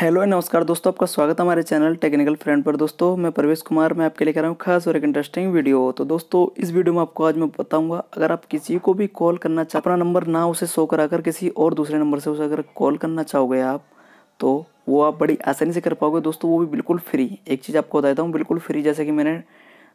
hello नमस्कार दोस्तों आपका स्वागत है हमारे चैनल टेक्निकल फ्रेंड पर दोस्तों मैं प्रवेश कुमार मैं आपके लिए कर रहा हूँ खास और एक इंटरेस्टिंग वीडियो तो दोस्तों इस वीडियो में आपको आज मैं बताऊंगा अगर आप किसी को भी कॉल करना चाह अपना नंबर ना उसे शो करा कर किसी और दूसरे नंबर से उसे अगर कॉल करना चाहोगे आप तो वो आप बड़ी आसानी से कर पाओगे दोस्तों वो भी बिल्कुल फ्री एक चीज़ आपको बता देता हूँ बिल्कुल फ्री जैसे कि मैंने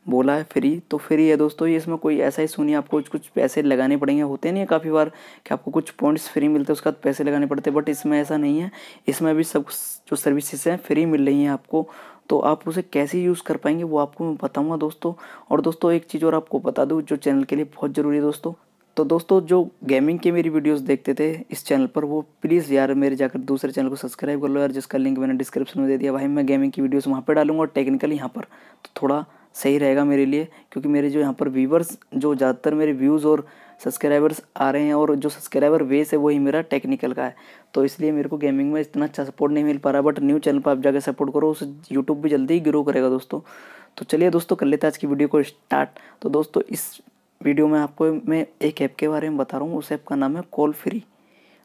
बोला है फ्री तो फ्री है दोस्तों ये इसमें कोई ऐसा ही सुनिए आपको कुछ कुछ पैसे लगाने पड़ेंगे होते नहीं है काफ़ी बार कि आपको कुछ पॉइंट्स फ्री मिलते हैं उसके बाद पैसे लगाने पड़ते हैं बट इसमें ऐसा नहीं है इसमें भी सब जो सर्विसेज हैं फ्री मिल रही हैं आपको तो आप उसे कैसे यूज़ कर पाएंगे वो आपको मैं बताऊँगा दोस्तों और दोस्तों एक चीज़ और आपको बता दूँ जो चैनल के लिए बहुत ज़रूरी है दोस्तों तो दोस्तों जो गेमिंग की मेरी वीडियोस देखते थे इस चैनल पर वो प्लीज़ यार मेरे जाकर दूसरे चैनल को सब्सक्राइब कर लो यार जिसका लिंक मैंने डिस्क्रिप्शन में दे दिया भाई मैं गेमिंग की वीडियोस वहाँ पर डालूंगा और टेक्निकल यहाँ पर तो थोड़ा सही रहेगा मेरे लिए क्योंकि मेरे जो यहाँ पर व्यूवर्स जो ज़्यादातर मेरे व्यूज़ और सब्सक्राइबर्स आ रहे हैं और जो सब्सक्राइबर बेस है वही मेरा टेक्निकल का है तो इसलिए मेरे को गेमिंग में इतना अच्छा सपोर्ट नहीं मिल पा रहा बट न्यू चैनल पर आप जाकर सपोर्ट करो उस यूट्यूब भी जल्दी ही ग्रो करेगा दोस्तों तो चलिए दोस्तों कर लेते हैं आज की वीडियो को स्टार्ट तो दोस्तों इस वीडियो में आपको मैं एक ऐप के बारे में बता रहा हूँ उस ऐप का नाम है कॉल फ्री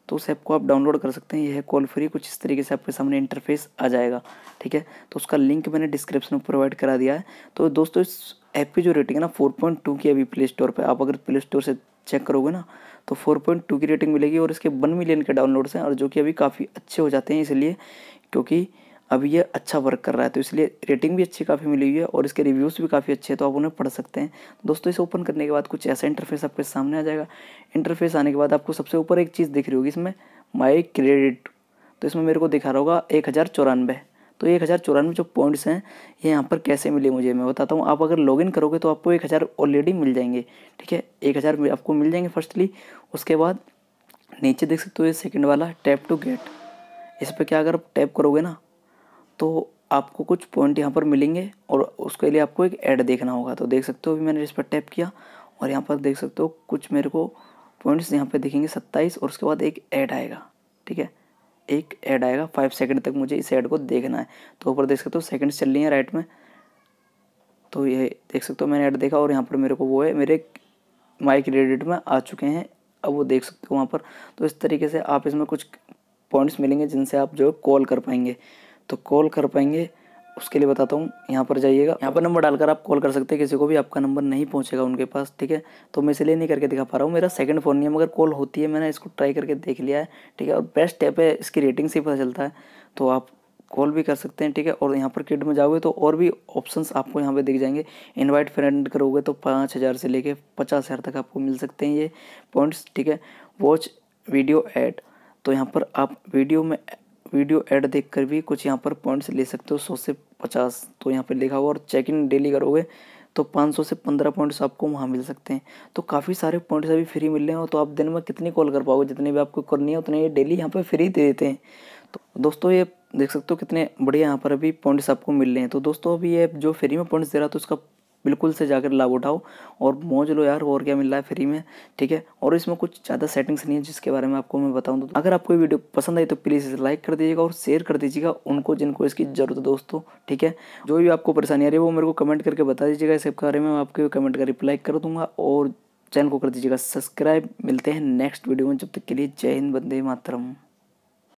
तो उस ऐप को आप डाउनलोड कर सकते हैं यह है कॉल फ्री कुछ इस तरीके से आपके सामने इंटरफेस आ जाएगा ठीक है तो उसका लिंक मैंने डिस्क्रिप्शन में प्रोवाइड करा दिया है तो दोस्तों इस ऐप की जो रेटिंग है ना फोर पॉइंट टू की अभी प्ले स्टोर पर आप अगर प्ले स्टोर से चेक करोगे ना तो 4.2 की रेटिंग मिलेगी और इसके वन मिलियन के डाउनलोड्स हैं और जो कि अभी काफ़ी अच्छे हो जाते हैं इसलिए क्योंकि अब ये अच्छा वर्क कर रहा है तो इसलिए रेटिंग भी अच्छी काफ़ी मिली हुई है और इसके रिव्यूज़ भी काफ़ी अच्छे हैं तो आप उन्हें पढ़ सकते हैं दोस्तों इसे ओपन करने के बाद कुछ ऐसा इंटरफेस आपके सामने आ जाएगा इंटरफेस आने के बाद आपको सबसे ऊपर एक चीज़ दिख रही होगी इसमें माई क्रेडिट तो इसमें मेरे को दिखा रहा होगा एक हज़ार चौरानवे तो एक हज़ार चौरानवे जो पॉइंट्स हैं ये यहाँ पर कैसे मिले मुझे मैं बताता हूँ आप अगर लॉगिन करोगे तो आपको एक हज़ार ऑलरेडी मिल जाएंगे ठीक है एक हज़ार आपको मिल जाएंगे फर्स्टली उसके बाद नीचे देख सकते हो ये सेकंड वाला टैप टू गेट इस पर क्या अगर आप टैप करोगे ना तो आपको कुछ पॉइंट यहाँ पर मिलेंगे और उसके लिए आपको एक ऐड देखना होगा तो देख सकते हो अभी मैंने इस पर टैप किया और यहाँ पर देख सकते हो कुछ मेरे को पॉइंट्स यहाँ पर दिखेंगे सत्ताईस और उसके बाद एक ऐड आएगा ठीक है एक ऐड आएगा फाइव सेकेंड तक मुझे इस ऐड को देखना है तो ऊपर देख सकते हो सेकेंड्स चल रही हैं राइट में तो ये देख सकते हो मैंने ऐड देखा और यहाँ पर मेरे को वो है मेरे माई क्रेडिट में आ चुके हैं अब वो देख सकते हो वहाँ पर तो इस तरीके से आप इसमें कुछ पॉइंट्स मिलेंगे जिनसे आप जो है कॉल कर पाएंगे तो कॉल कर पाएंगे उसके लिए बताता हूँ यहाँ पर जाइएगा यहाँ पर नंबर डालकर आप कॉल कर सकते हैं किसी को भी आपका नंबर नहीं पहुँचेगा उनके पास ठीक है तो मैं इसलिए नहीं करके दिखा पा रहा हूँ मेरा सेकंड फ़ोन नहीं है मगर कॉल होती है मैंने इसको ट्राई करके देख लिया है ठीक है और बेस्ट ऐप है इसकी रेटिंग से पता चलता है तो आप कॉल भी कर सकते हैं ठीक है और यहाँ पर किड में जाओगे तो और भी ऑप्शन आपको यहाँ पर दिख जाएंगे इन्वाइट फ्रेंड करोगे तो पाँच हज़ार से लेकर पचास हज़ार तक आपको मिल सकते हैं ये पॉइंट्स ठीक है वॉच वीडियो एड तो यहाँ पर आप वीडियो में वीडियो ऐड देखकर भी कुछ यहाँ पर पॉइंट्स ले सकते हो सौ से पचास तो यहाँ पर लिखा हुआ और चेक इन डेली करोगे तो 500 से 15 पॉइंट्स आपको वहाँ मिल सकते हैं तो काफ़ी सारे पॉइंट्स अभी फ्री मिल रहे हैं तो आप दिन में कितनी कॉल कर पाओगे जितने भी आपको करनी है उतने ये डेली यहाँ पर फ्री दे देते हैं तो दोस्तों ये देख सकते हो कितने बढ़िया यहाँ पर अभी पॉइंट्स आपको मिल रहे हैं तो दोस्तों अभी ये जो फ्री में पॉइंट्स दे रहा है तो उसका बिल्कुल से जाकर लाभ उठाओ और मौज लो यार और क्या मिल रहा है फ्री में ठीक है और इसमें कुछ ज़्यादा सेटिंग्स नहीं है जिसके बारे में आपको मैं बताऊँ तो अगर आपको ये वीडियो पसंद आई तो प्लीज़ इसे लाइक कर दीजिएगा और शेयर कर दीजिएगा उनको जिनको इसकी ज़रूरत है दोस्तों ठीक है जो भी आपको परेशानी आ रही है वो मेरे को कमेंट करके बता दीजिएगा इसके बारे में मैं आपके कमेंट का रिप्लाई कर दूँगा और चैनल को कर दीजिएगा सब्सक्राइब मिलते हैं नेक्स्ट वीडियो में जब तक के लिए जय हिंद बंदे मातरम